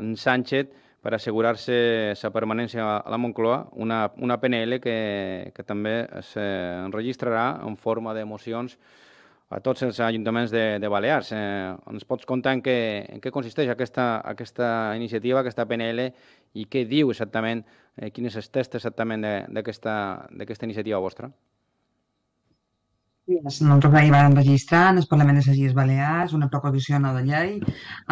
en Sánchez per assegurar-se la permanència a la Moncloa, una, una PNL que, que també s'enregistrarà en forma de mocions a tots els ajuntaments de, de Balears. Eh, ens pots contar en què, en què consisteix aquesta, aquesta iniciativa, aquesta PNL, i què diu exactament, eh, quin és el text exactament d'aquesta iniciativa vostra? no ens ahir van registrar en el Parlament de les Illes Balears una proposició no de llei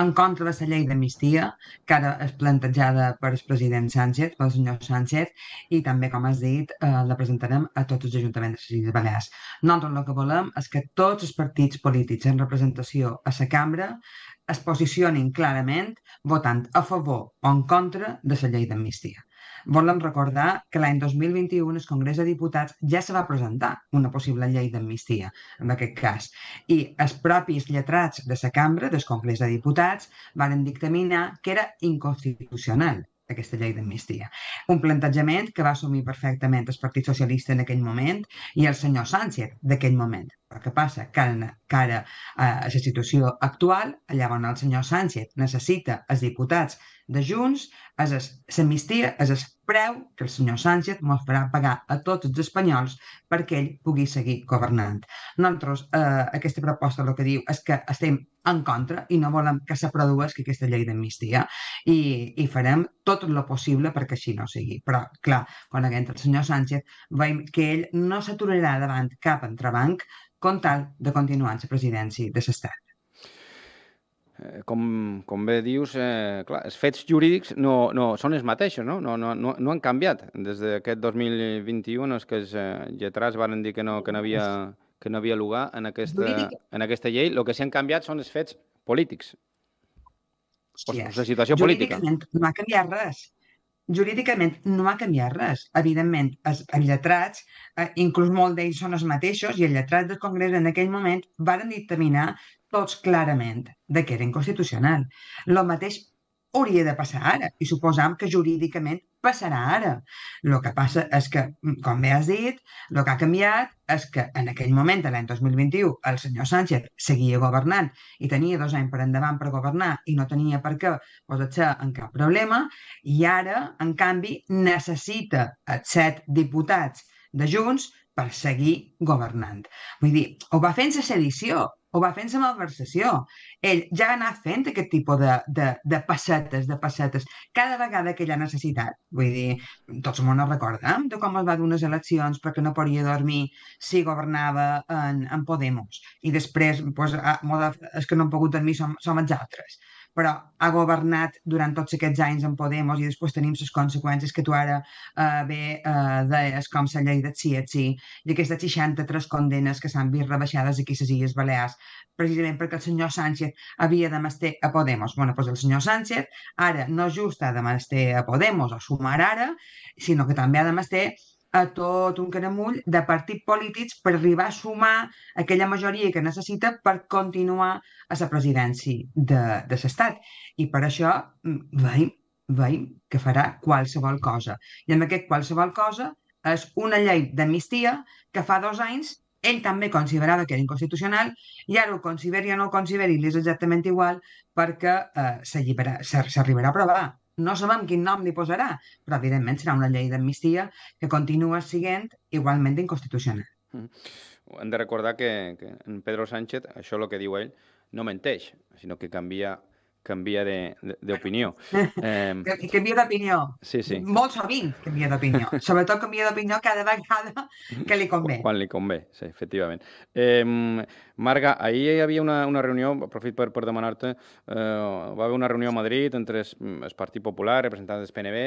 en contra de la llei d'amnistia que ara és plantejada per el president Sánchez, pel senyor Sánchez, i també, com has dit, eh, la presentarem a tots els ajuntaments de les Illes Balears. Nosaltres el que volem és que tots els partits polítics en representació a la cambra es posicionin clarament votant a favor o en contra de la llei d'amnistia. Volen recordar que l'any 2021 el Congrés de Diputats ja se va presentar una possible llei d'amnistia, en aquest cas, i els propis lletrats de la cambra del Congrés de Diputats van dictaminar que era inconstitucional aquesta llei d'amnistia. Un plantejament que va assumir perfectament el Partit Socialista en aquell moment i el senyor Sánchez d'aquell moment el que passa que cara a eh, la situació actual, allà on el senyor Sánchez necessita els diputats de Junts, és l'amnistia, és el preu que el senyor Sánchez mos farà pagar a tots els espanyols perquè ell pugui seguir governant. Nosaltres, eh, aquesta proposta el que diu és que estem en contra i no volem que s'aprodueixi aquesta llei d'amnistia i, i farem tot el possible perquè així no sigui. Però, clar, quan entra el senyor Sánchez, veiem que ell no s'aturarà davant cap entrebanc com tal de continuar en la presidència de l'Estat eh, com, com bé dius, eh, clar, els fets jurídics no, no, són els mateixos, no? No, no, no, no han canviat. Des d'aquest 2021 els que els eh, lletrats van dir que no, que no havia, que no havia lugar en aquesta, en aquesta llei. El que s'han canviat són els fets polítics. O, sí, o la situació política. No ha canviat res jurídicament no ha canviat res. Evidentment, els, els lletrats, eh, inclús molt d'ells són els mateixos, i els lletrats del Congrés en aquell moment varen determinar tots clarament de que era inconstitucional. El mateix hauria de passar ara, i suposam que jurídicament passarà ara. El que passa és que, mm, com bé has dit, el que ha canviat és que en aquell moment, l'any 2021, el senyor Sánchez seguia governant i tenia dos anys per endavant per governar i no tenia per què posar-se en cap problema, i ara, en canvi, necessita els set diputats de Junts per seguir governant. Vull dir, ho va fent la sedició, ho va fent la malversació. Ell ja ha anat fent aquest tipus de, de, de passetes, de passetes, cada vegada que ell ha necessitat. Vull dir, tots el món no recorda de com es va dur unes eleccions perquè no podia dormir si governava en, en Podemos. I després, pues, és que no hem pogut dormir, som, som els altres però ha governat durant tots aquests anys en Podemos i després tenim les conseqüències que tu ara eh, bé eh, deies, com la llei de sí et sí, i aquestes 63 condenes que s'han vist rebaixades aquí a les Illes Balears, precisament perquè el senyor Sánchez havia de master a Podemos. bueno, doncs el senyor Sánchez ara no just ha de master a Podemos o sumar ara, sinó que també ha de master a tot un caramull de partits polítics per arribar a sumar aquella majoria que necessita per continuar a la presidència de, de l'Estat. I per això veiem, mm, veiem que farà qualsevol cosa. I amb aquest qualsevol cosa és una llei d'amnistia que fa dos anys ell també considerava que era inconstitucional i ara ho consideri o no ho consideri, és exactament igual perquè eh, s'arribarà a aprovar. No sabem quin nom li posarà, però evidentment serà una llei d'amnistia que continua sent igualment inconstitucional. Mm. Hem de recordar que, que en Pedro Sánchez, això és el que diu ell, no menteix, sinó que canvia canvia d'opinió. Eh, canvia d'opinió. Sí, sí. Molt sovint canvia d'opinió. Sobretot canvia d'opinió cada vegada que li convé. Quan li convé, sí, efectivament. Eh, Marga, ahir hi havia una, una reunió, aprofit per, per demanar-te, eh, va haver una reunió a Madrid entre es, el Partit Popular, representants del PNB.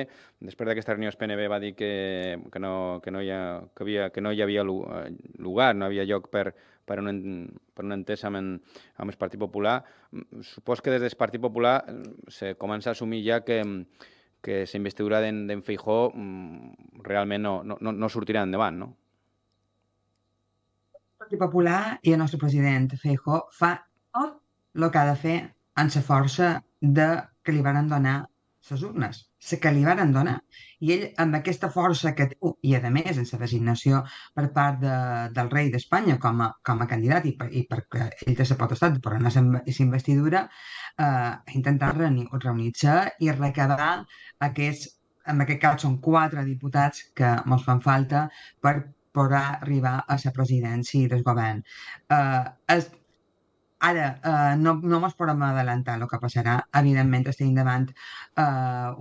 Després d'aquesta reunió el PNB va dir que, que, no, que, no, hi ha, que, havia, que no hi havia eh, lugar, no havia lloc per, per un, per un entès amb, amb el Partit Popular. Mm, supos que des del Partit Popular mm, se comença a assumir ja que, mm, que la investidura d'en Feijó realment no, no, no sortirà endavant, no? El Partit Popular i el nostre president Feijó fa tot el que ha de fer en la força de que li van donar les urnes, se que li van donar. I ell, amb aquesta força que té, i a més, en la designació per part de, del rei d'Espanya com, a, com a candidat i, per, i perquè ell té la potestat per anar a la investidura, eh, ha intentat reunir, se i recabar aquests, en aquest cas són quatre diputats que ens fan falta per poder arribar a la presidència i del govern. Eh, és, Ara, eh, no, no mos podem adelantar el que passarà. Evidentment, estem davant eh,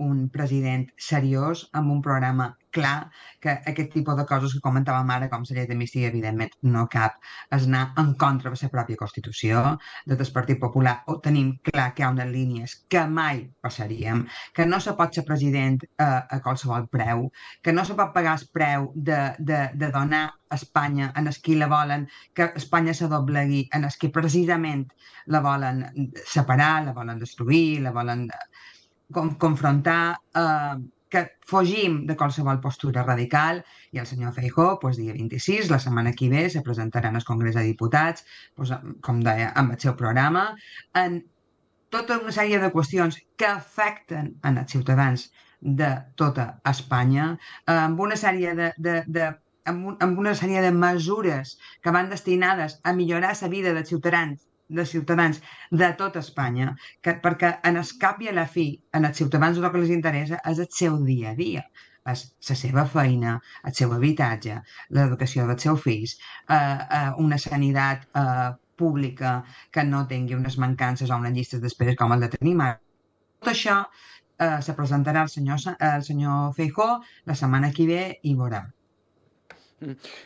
un president seriós amb un programa clar que aquest tipus de coses que comentàvem ara, com seria de Mistia, evidentment no cap, és anar en contra de la pròpia Constitució, de del Partit Popular, o tenim clar que hi ha unes línies que mai passaríem, que no se pot ser president a, eh, a qualsevol preu, que no se pot pagar el preu de, de, de donar a Espanya en els qui la volen, que Espanya se doblegui en els qui precisament la volen separar, la volen destruir, la volen eh, confrontar... Eh, que fugim de qualsevol postura radical i el senyor Feijó, pues, dia 26, la setmana que ve, se presentaran al Congrés de Diputats, pues, com deia, amb el seu programa, en tota una sèrie de qüestions que afecten en els ciutadans de tota Espanya, amb una sèrie de, de, de amb, un, amb una sèrie de mesures que van destinades a millorar la vida dels ciutadans de ciutadans de tot Espanya, que, perquè en cap i a la fi, en els ciutadans el que els interessa és el seu dia a dia, és la seva feina, el seu habitatge, l'educació dels seus fills, eh, eh, una sanitat eh, pública que no tingui unes mancances o unes llistes d'esperes com el de tenim ara. Tot això eh, se presentarà el senyor, el senyor Feijó la setmana que ve i veurem.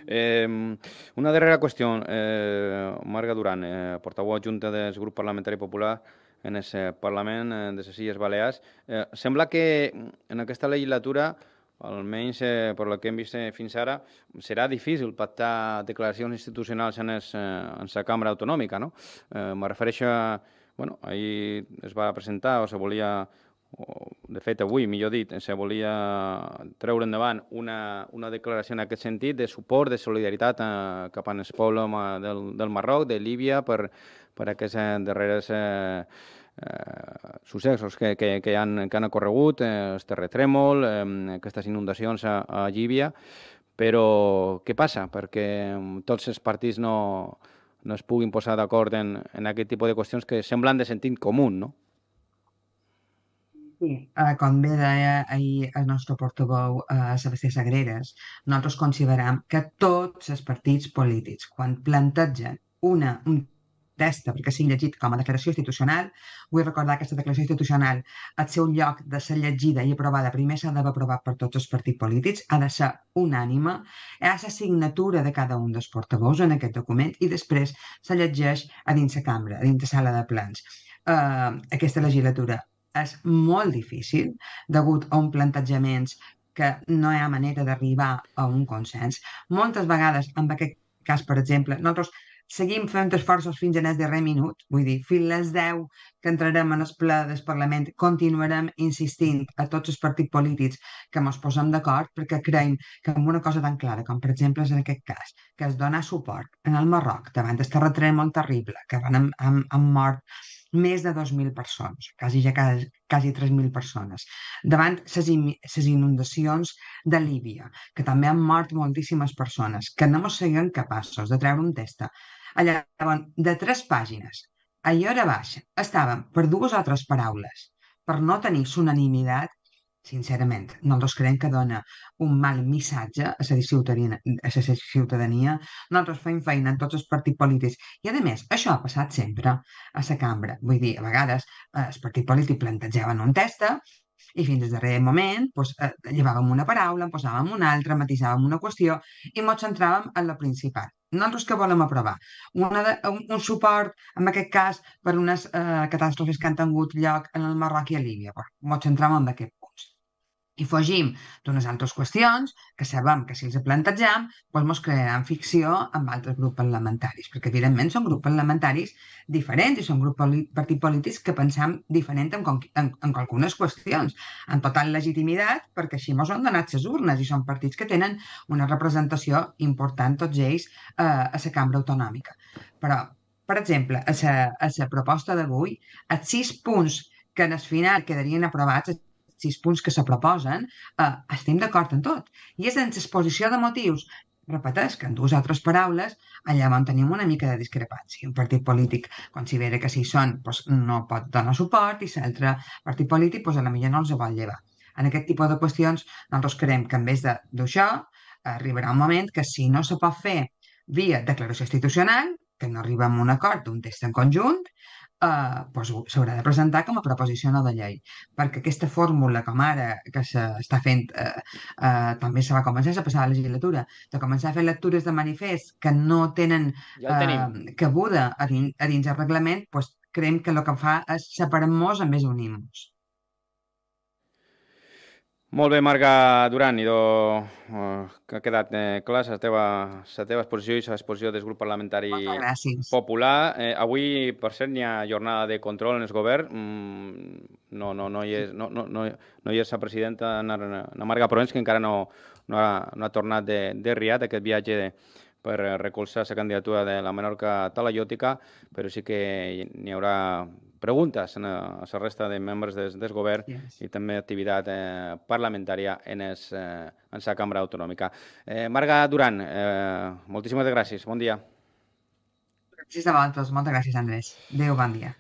Eh, una darrera qüestió. Eh, Marga Duran, eh, portaveu adjunta del grup parlamentari popular en el Parlament eh, de les Illes Balears. Eh, sembla que en aquesta legislatura almenys eh, per el que hem vist eh, fins ara, serà difícil pactar declaracions institucionals en, es, eh, en la cambra autonòmica, no? Eh, me refereixo a... Bueno, ahir es va presentar o se volia o, de fet avui, millor dit, se volia treure endavant una, una declaració en aquest sentit de suport, de solidaritat eh, a, cap al poble del, del Marroc, de Líbia, per, per aquestes darreres eh, eh, successos que, que, que, han, que han ocorregut, eh, el terratrèmol, eh, aquestes inundacions a, a Llívia, però què passa? Perquè mm, tots els partits no, no es puguin posar d'acord en, en aquest tipus de qüestions que semblen de sentit comú, no? Sí, uh, com bé deia ahir el nostre portaveu uh, Sebastià Sagreres, nosaltres consideram que tots els partits polítics, quan plantegen una, un testa, perquè sigui llegit com a declaració institucional, vull recordar que aquesta declaració institucional, ser seu lloc de ser llegida i aprovada, primer s'ha d'haver aprovat per tots els partits polítics, ha de ser unànima, hi ha la signatura de cada un dels portaveus en aquest document i després se llegeix a dins la cambra, a dins la sala de plans. Uh, aquesta legislatura és molt difícil degut a un plantejaments que no hi ha manera d'arribar a un consens. Moltes vegades, en aquest cas, per exemple, nosaltres seguim fent esforços fins a les darrer minut, vull dir, fins les 10 que entrarem en el ple del Parlament, continuarem insistint a tots els partits polítics que ens posem d'acord perquè creiem que amb una cosa tan clara com, per exemple, és en aquest cas, que es dona suport en el Marroc davant del terratrèmol terrible que van amb, amb, amb mort més de 2.000 persones, quasi ja quasi, quasi 3.000 persones, davant les inundacions de Líbia, que també han mort moltíssimes persones, que no mos seguien capaços de treure un testa. Allà, de tres pàgines, a hora baixa, estàvem per dues o tres paraules, per no tenir unanimitat sincerament, nosaltres creiem que dona un mal missatge a la ciutadania, a la ciutadania. nosaltres fem feina en tots els partits polítics, i a més, això ha passat sempre a la cambra, vull dir, a vegades eh, els partits polítics plantejaven un testa, i fins al darrer moment doncs, eh, llevàvem una paraula, en posàvem una altra, matisàvem una qüestió i ens centràvem en la principal. Nosaltres què volem aprovar? Una de, un, un suport, en aquest cas, per unes eh, catàstrofes que han tingut lloc en el Marroc i a Líbia. Ens centràvem en aquest i fugim d'unes altres qüestions que sabem que si els plantejam doncs ens crearan ficció amb altres grups parlamentaris, perquè evidentment són grups parlamentaris diferents i són grups partit polítics que pensam diferent en, en, en algunes qüestions, en total legitimitat, perquè així ens han donat les urnes i són partits que tenen una representació important, tots ells, eh, a la cambra autonòmica. Però, per exemple, a la proposta d'avui, els sis punts que en el final quedarien aprovats sis punts que se proposen, eh, estem d'acord en tot. I és en l'exposició de motius repeteix que en dues altres paraules allà on tenim una mica de discrepància. Un partit polític considera que si són doncs, no pot donar suport i l'altre partit polític doncs, a la millor no els vol llevar. En aquest tipus de qüestions nosaltres creiem que en vez d'això arribarà un moment que si no se pot fer via declaració institucional, que no arriba a un acord d'un text en conjunt, eh, doncs s'haurà de presentar com a proposició no de llei, perquè aquesta fórmula com ara que s'està fent, eh, eh, també se va començar a passar a la legislatura, de començar a fer lectures de manifest que no tenen eh, cabuda a dins, a dins el reglament, pues, doncs creiem que el que fa és separar-nos amb més unir-nos. Molt bé, Marga Duran, do, eh, que ha quedat eh, clar la teva, la teva exposició i la exposició del grup parlamentari popular. Eh, avui, per cert, n'hi ha jornada de control en el govern. Mm, no, no, no, hi és, no, no, no, no hi és la presidenta, na, na Marga Provenç, que encara no, no, ha, no ha tornat de, de Riat, aquest viatge de, per eh, recolzar la candidatura de la Menorca Talaiòtica, però sí que n'hi haurà preguntes eh, a la resta de membres del, del govern yes. i també activitat eh, parlamentària en, es, eh, en la cambra autonòmica. Eh, Marga Duran, eh, moltíssimes gràcies. Bon dia. Gràcies a vosaltres. Moltes gràcies, Andrés. Adéu, bon dia.